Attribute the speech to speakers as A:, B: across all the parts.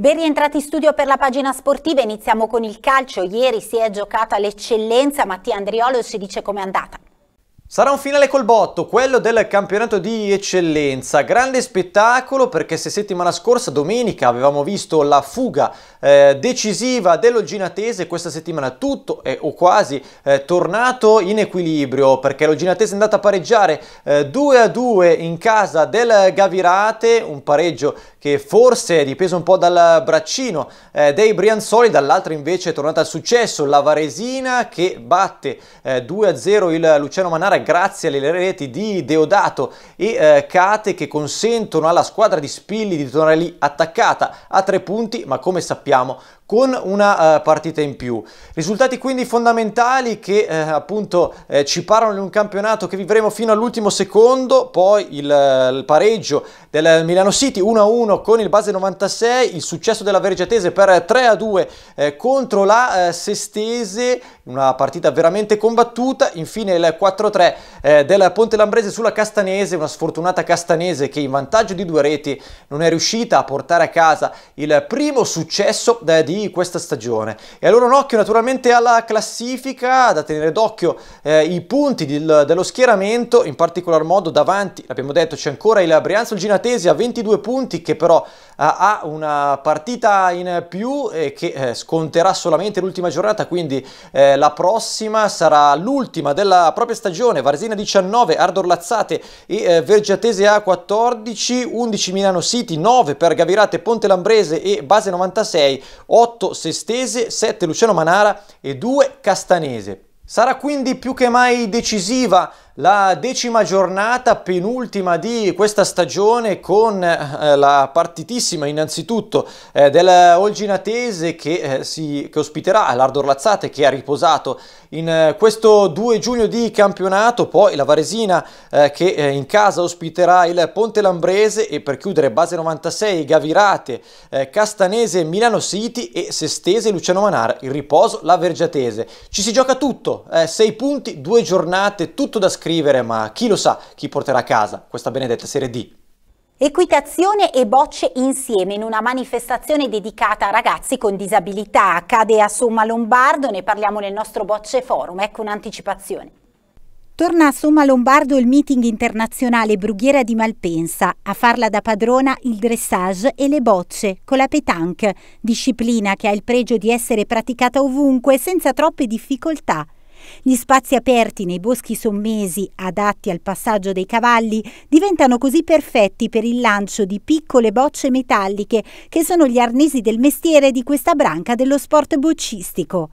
A: Ben rientrati in studio per la pagina sportiva, iniziamo con il calcio. Ieri si è giocata l'eccellenza, Mattia Andriolo ci dice com'è andata.
B: Sarà un finale col botto, quello del campionato di eccellenza, grande spettacolo perché se settimana scorsa, domenica, avevamo visto la fuga eh, decisiva Ginatese, questa settimana tutto è o quasi eh, tornato in equilibrio perché lo Ginatese è andato a pareggiare 2-2 eh, in casa del Gavirate, un pareggio che forse è dipeso un po' dal braccino eh, dei Brianzoli, dall'altra invece è tornata al successo la Varesina che batte 2-0 eh, il Luciano Manara grazie alle reti di Deodato e eh, che consentono alla squadra di Spilli di tornare lì attaccata a tre punti, ma come sappiamo con una uh, partita in più. Risultati quindi fondamentali che eh, appunto eh, ci parlano di un campionato che vivremo fino all'ultimo secondo, poi il, eh, il pareggio del Milano City 1-1 con il base 96, il successo della Vergiatese per 3-2 eh, contro la eh, Sestese, una partita veramente combattuta, infine il 4-3 eh, del Ponte Lambrese sulla Castanese, una sfortunata Castanese che in vantaggio di due reti non è riuscita a portare a casa il primo successo eh, di questa stagione. E allora un occhio naturalmente alla classifica, da tenere d'occhio eh, i punti di, dello schieramento, in particolar modo davanti, l'abbiamo detto, c'è ancora il Brianzo Ginatesi a 22 punti che però eh, ha una partita in più e eh, che eh, sconterà solamente l'ultima giornata, quindi la prossima sarà l'ultima della propria stagione Frosinone, Varesina 19, Ardor Lazzate e eh, Vergiatese A 14, 11 Milano City, 9 per Gavirate, Ponte Lambrese e Base 96, 8 Sestese, 7 Luciano Manara e 2 Castanese. Sarà quindi più che mai decisiva la decima giornata, penultima di questa stagione con eh, la partitissima innanzitutto eh, del Olginatese che, eh, si, che ospiterà l'Ardor Lazzate che ha riposato in eh, questo 2 giugno di campionato, poi la Varesina eh, che eh, in casa ospiterà il Ponte Lambrese e per chiudere Base 96, Gavirate, Castanese, Milano City e Sestese, Luciano Manara, il riposo, la Vergiatese. Ci si gioca tutto, 6 punti, 2 giornate, tutto da scrivere scrivere, ma chi lo sa chi porterà a casa questa benedetta Serie D.
A: Equitazione e bocce insieme in una manifestazione dedicata a ragazzi con disabilità. Accade a Somma Lombardo, ne parliamo nel nostro Bocce Forum, ecco un'anticipazione. Torna a Somma Lombardo il meeting internazionale Brughiera di Malpensa, a farla da padrona il dressage e le bocce con la petanque, disciplina che ha il pregio di essere praticata ovunque senza troppe difficoltà. Gli spazi aperti nei boschi sommesi, adatti al passaggio dei cavalli, diventano così perfetti per il lancio di piccole bocce metalliche che sono gli arnesi del mestiere di questa branca dello sport boccistico.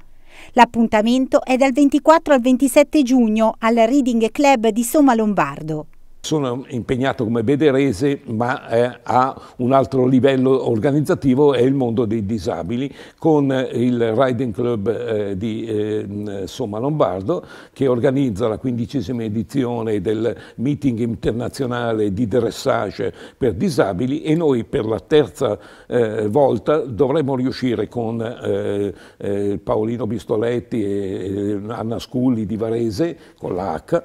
A: L'appuntamento è dal 24 al 27 giugno al Reading Club di Somma Lombardo.
C: Sono impegnato come bederese, ma eh, a un altro livello organizzativo è il mondo dei disabili, con il Riding Club eh, di eh, Somma Lombardo, che organizza la quindicesima edizione del meeting internazionale di dressage per disabili e noi per la terza eh, volta dovremmo riuscire con eh, eh, Paolino Bistoletti e Anna Sculli di Varese, con la H,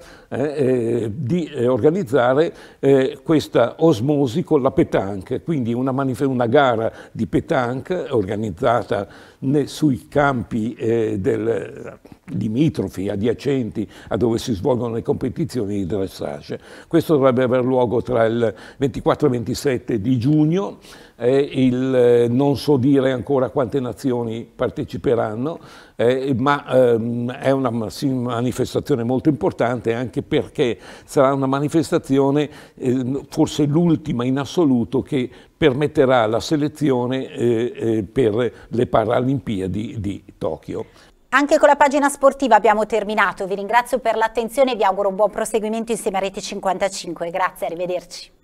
C: di organizzare realizzare eh, questa osmosi con la petanque, quindi una, una gara di petanque organizzata sui campi eh, del, limitrofi, adiacenti a dove si svolgono le competizioni di dressage. Questo dovrebbe avere luogo tra il 24 e 27 di giugno, eh, il, eh, non so dire ancora quante nazioni parteciperanno, eh, ma ehm, è una manifestazione molto importante anche perché sarà una manifestazione ehm, forse l'ultima in assoluto che permetterà la selezione eh, eh, per le Paralimpiadi di Tokyo.
A: Anche con la pagina sportiva abbiamo terminato, vi ringrazio per l'attenzione e vi auguro un buon proseguimento insieme a Rete 55, grazie, arrivederci.